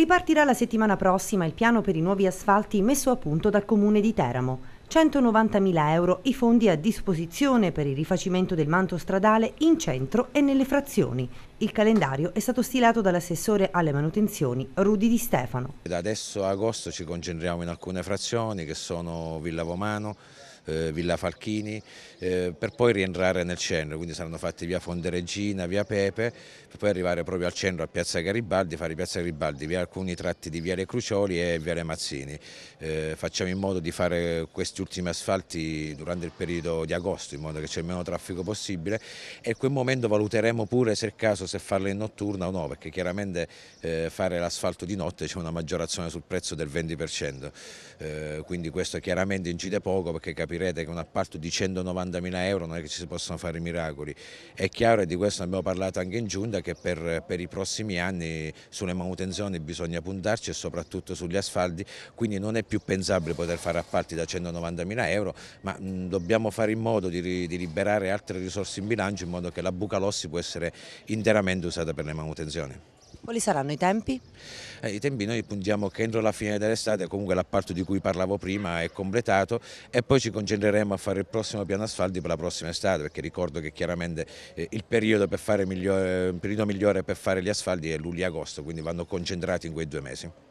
Ripartirà la settimana prossima il piano per i nuovi asfalti messo a punto dal comune di Teramo. 190.000 euro i fondi a disposizione per il rifacimento del manto stradale in centro e nelle frazioni. Il calendario è stato stilato dall'assessore alle manutenzioni Rudi Di Stefano. Da adesso a agosto ci concentriamo in alcune frazioni che sono Villa Vomano, eh, Villa Falchini, eh, per poi rientrare nel centro, quindi saranno fatti via Fonderegina, via Pepe, per poi arrivare proprio al centro a Piazza Garibaldi, fare Piazza Garibaldi, via alcuni tratti di Viale Crucioli e Viale Mazzini. Eh, facciamo in modo di fare questi ultimi asfalti durante il periodo di agosto, in modo che c'è il meno traffico possibile e in quel momento valuteremo pure se è il caso se farlo in notturna o no, perché chiaramente eh, fare l'asfalto di notte c'è una maggiorazione sul prezzo del 20%, eh, quindi questo chiaramente incide poco perché capiamo capirete che un appalto di 190.000 euro non è che ci si possono fare miracoli. È chiaro e di questo abbiamo parlato anche in giunta che per, per i prossimi anni sulle manutenzioni bisogna puntarci e soprattutto sugli asfalti, quindi non è più pensabile poter fare appalti da 190.000 euro, ma mh, dobbiamo fare in modo di, di, liberare altre risorse in bilancio in modo che la buca lossi può essere interamente usata per le manutenzioni. Quali saranno i tempi? Eh, I tempi noi puntiamo che entro la fine dell'estate comunque l'appalto di cui parlavo prima è completato e poi ci concentreremo a fare il prossimo piano asfalti per la prossima estate, perché ricordo che chiaramente eh, il periodo, migliore, il periodo migliore per fare gli asfalti è luglio-agosto, quindi vanno concentrati in quei due mesi.